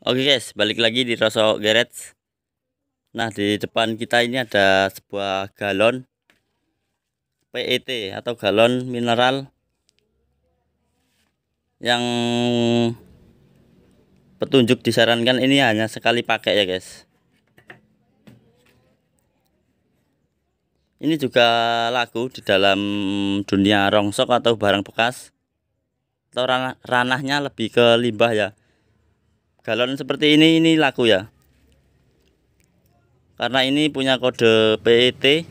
Oke guys, balik lagi di Rosso Garage. Nah, di depan kita ini ada sebuah galon PET atau galon mineral yang petunjuk disarankan ini hanya sekali pakai ya guys. Ini juga laku di dalam dunia rongsok atau barang bekas atau ranah ranahnya lebih ke limbah ya galon seperti ini ini laku ya karena ini punya kode PET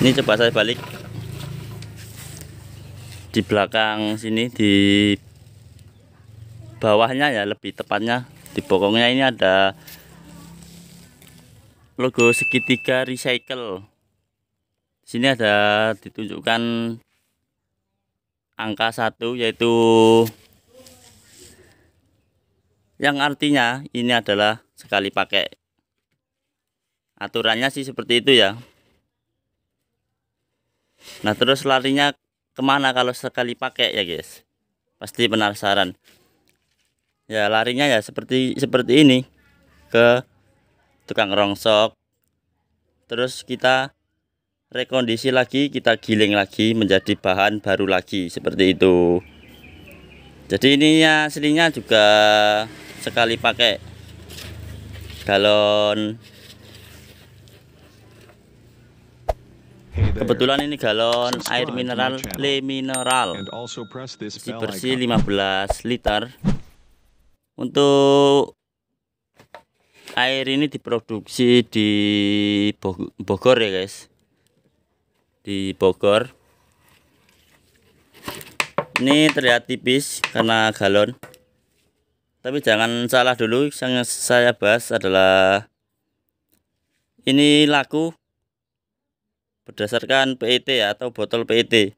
ini coba saya balik di belakang sini di bawahnya ya lebih tepatnya di pokoknya ini ada logo segitiga recycle sini ada ditunjukkan angka satu yaitu yang artinya ini adalah sekali pakai aturannya sih seperti itu ya nah terus larinya kemana kalau sekali pakai ya guys pasti penasaran ya larinya ya seperti seperti ini ke tukang rongsok terus kita rekondisi lagi kita giling lagi menjadi bahan baru lagi seperti itu jadi ininya aslinya juga sekali pakai galon Kebetulan ini galon air mineral Le Mineral si bersih 15 liter Untuk air ini diproduksi di Bogor ya guys Di Bogor Ini terlihat tipis karena galon tapi jangan salah dulu yang saya bahas adalah ini laku berdasarkan PET ya, atau botol PET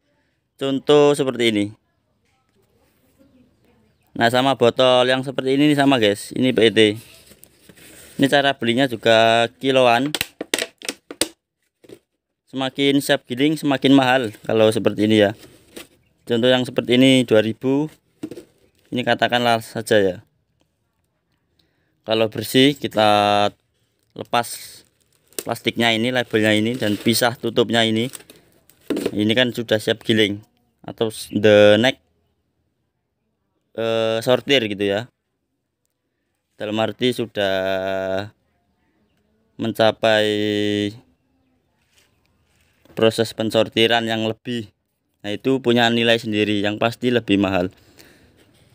contoh seperti ini nah sama botol yang seperti ini sama guys ini PET ini cara belinya juga kiloan semakin siap giling semakin mahal kalau seperti ini ya contoh yang seperti ini 2000 ini katakanlah saja ya kalau bersih kita lepas plastiknya ini labelnya ini dan pisah tutupnya ini ini kan sudah siap giling atau the neck eh, sortir gitu ya dalam arti sudah mencapai proses pensortiran yang lebih nah itu punya nilai sendiri yang pasti lebih mahal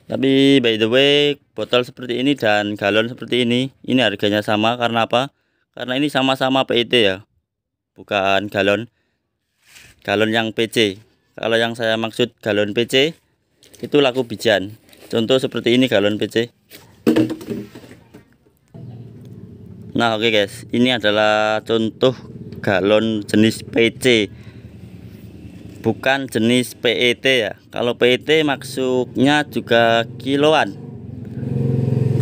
tapi by the way botol seperti ini dan galon seperti ini ini harganya sama karena apa karena ini sama-sama PET ya bukan galon galon yang PC kalau yang saya maksud galon PC itu laku bijan contoh seperti ini galon PC nah oke okay guys ini adalah contoh galon jenis PC bukan jenis PET ya kalau PET maksudnya juga kiloan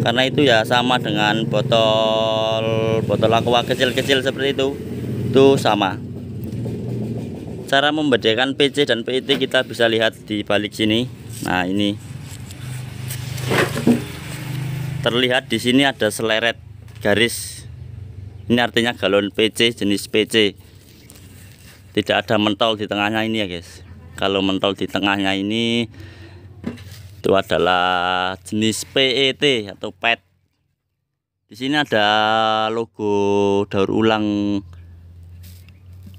karena itu ya sama dengan botol botol aqua kecil-kecil seperti itu itu sama cara membedakan PC dan PET kita bisa lihat di balik sini nah ini terlihat di sini ada seleret garis ini artinya galon PC jenis PC tidak ada mentol di tengahnya ini ya guys kalau mentol di tengahnya ini itu adalah jenis PET atau PET di sini ada logo daur ulang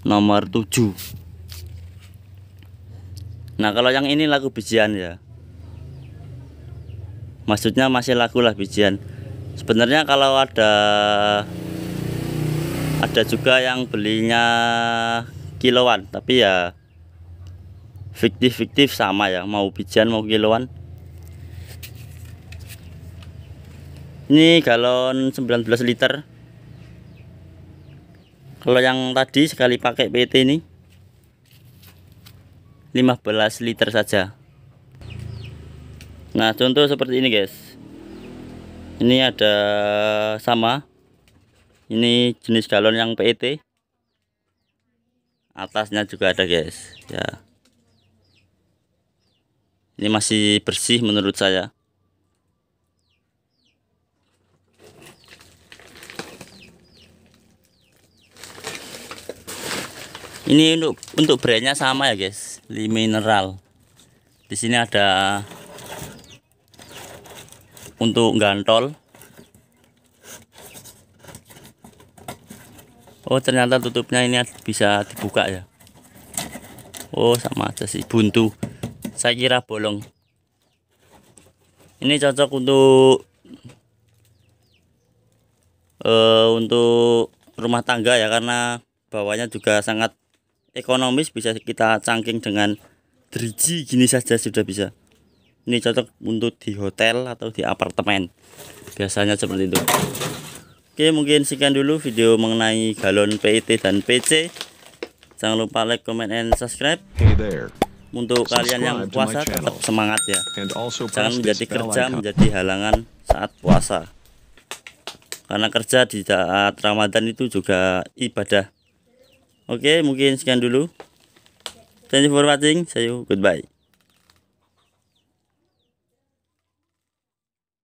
nomor 7 nah kalau yang ini laku bijian ya maksudnya masih laku lah bijian sebenarnya kalau ada ada juga yang belinya kiloan tapi ya fiktif-fiktif sama ya mau bijian mau kiloan ini galon 19 liter kalau yang tadi sekali pakai PT ini 15 liter saja nah contoh seperti ini guys ini ada sama ini jenis galon yang PET atasnya juga ada guys ya ini masih bersih menurut saya ini untuk untuk brandnya sama ya guys li mineral di sini ada untuk gantol Oh ternyata tutupnya ini bisa dibuka ya Oh sama aja sih buntu saya kira bolong ini cocok untuk uh, untuk rumah tangga ya karena bawahnya juga sangat ekonomis bisa kita cangking dengan driji gini saja sudah bisa ini cocok untuk di hotel atau di apartemen biasanya seperti itu Oke mungkin sekian dulu video mengenai galon PET dan PC Jangan lupa like, comment, and subscribe hey there. Untuk subscribe kalian yang puasa tetap semangat ya Jangan menjadi kerja menjadi halangan saat puasa Karena kerja di saat Ramadan itu juga ibadah Oke mungkin sekian dulu Thank you for watching, see you, goodbye